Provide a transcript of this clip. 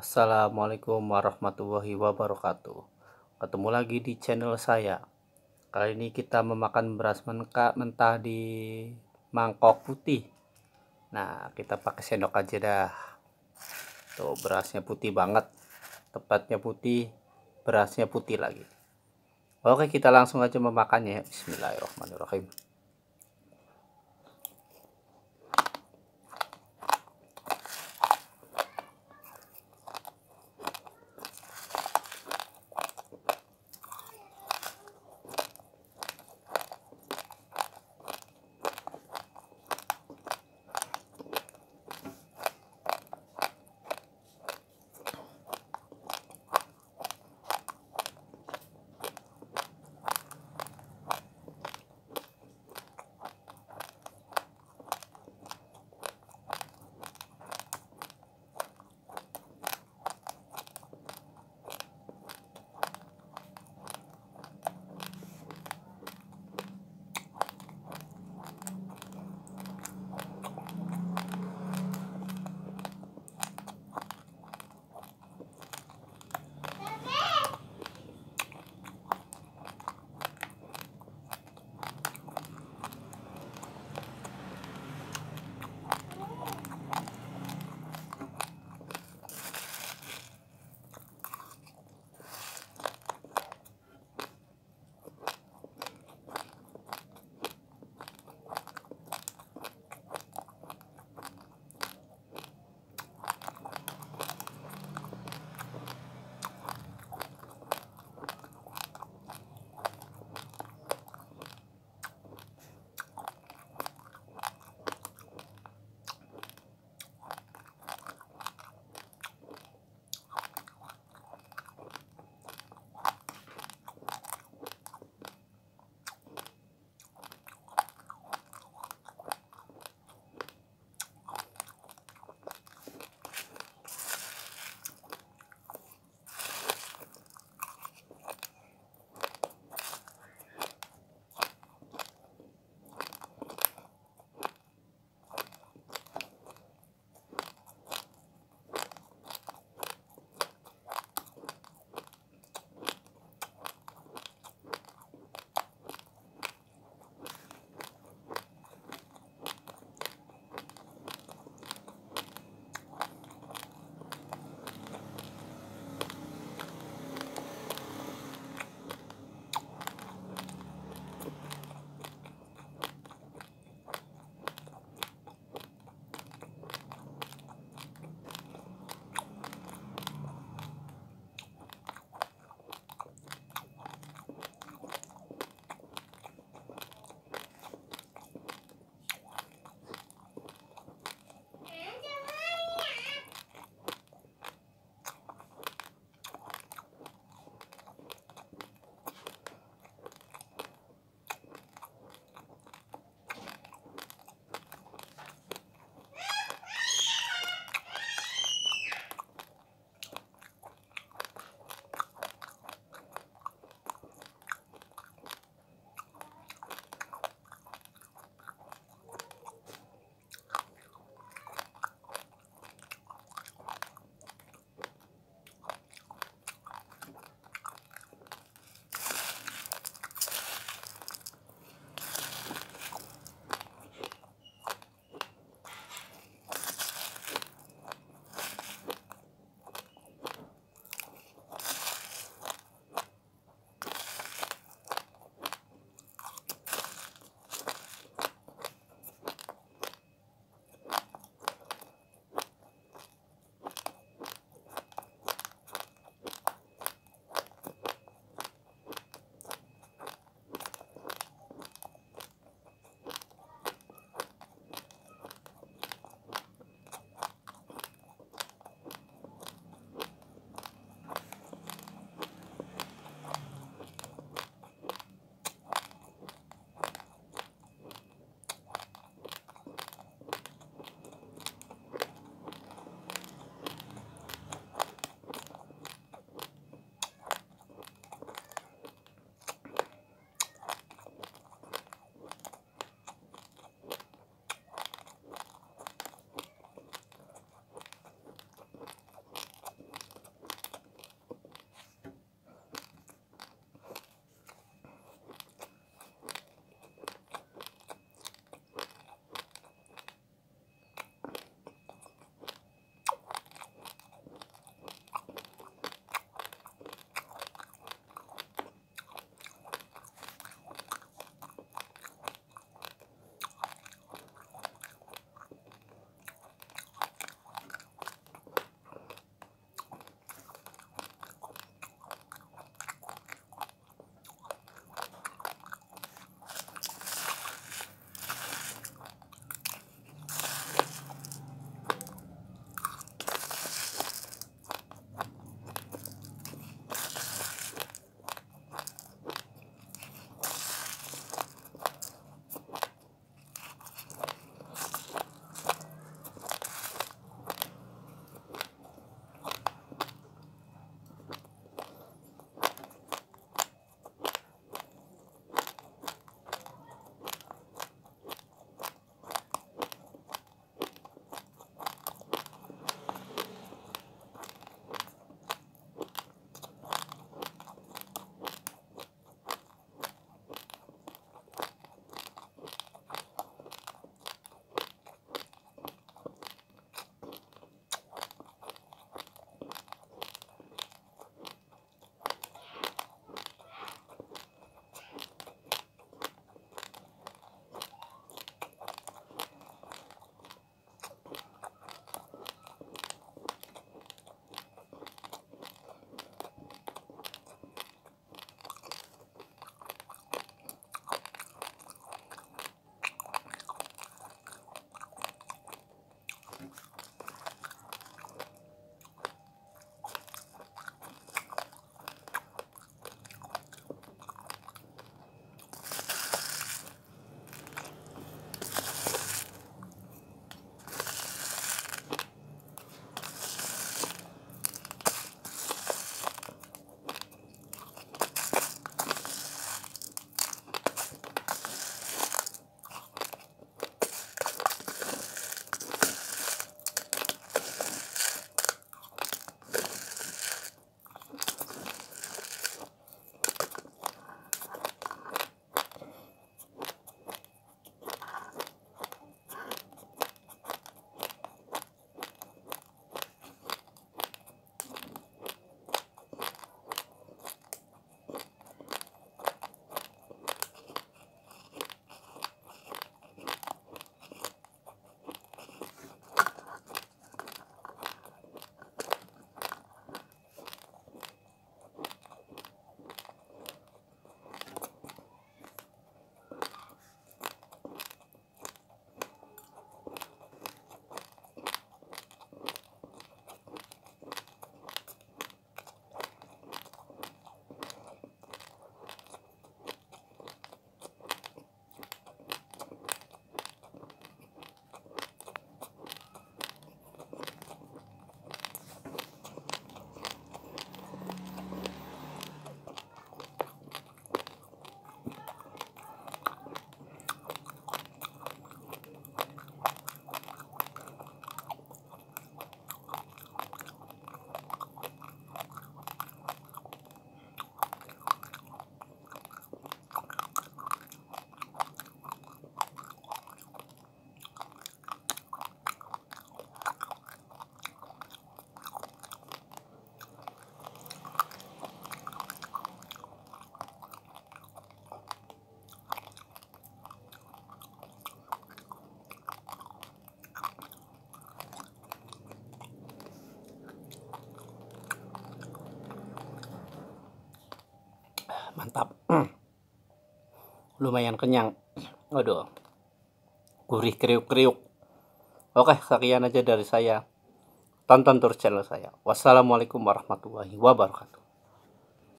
Assalamualaikum warahmatullahi wabarakatuh. Ketemu lagi di channel saya. Kali ini kita memakan beras mentah di mangkok putih. Nah, kita pakai sendok aja dah. Tuh, berasnya putih banget. Tepatnya putih, berasnya putih lagi. Oke, kita langsung aja memakannya. Bismillahirrahmanirrahim. mantap hmm. lumayan kenyang aduh gurih kriuk-kriuk oke sekian aja dari saya tonton terus channel saya wassalamualaikum warahmatullahi wabarakatuh